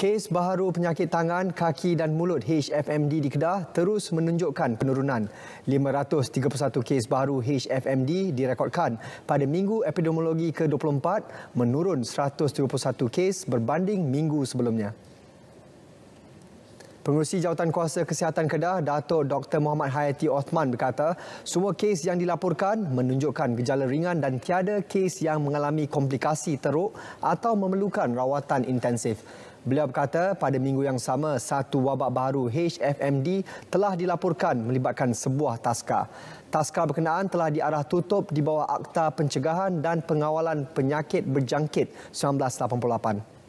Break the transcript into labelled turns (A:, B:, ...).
A: Kes baharu penyakit tangan, kaki dan mulut HFMD di Kedah terus menunjukkan penurunan. 531 kes baharu HFMD direkodkan pada minggu epidemiologi ke-24 menurun 171 kes berbanding minggu sebelumnya. Pengurusi Jawatan Kuasa Kesihatan Kedah, Datuk Dr. Muhammad Hayati Osman berkata, semua kes yang dilaporkan menunjukkan gejala ringan dan tiada kes yang mengalami komplikasi teruk atau memerlukan rawatan intensif. Beliau berkata, pada minggu yang sama, satu wabak baru HFMD telah dilaporkan melibatkan sebuah taska. Taska berkenaan telah diarah tutup di bawah Akta Pencegahan dan Pengawalan Penyakit Berjangkit 1988.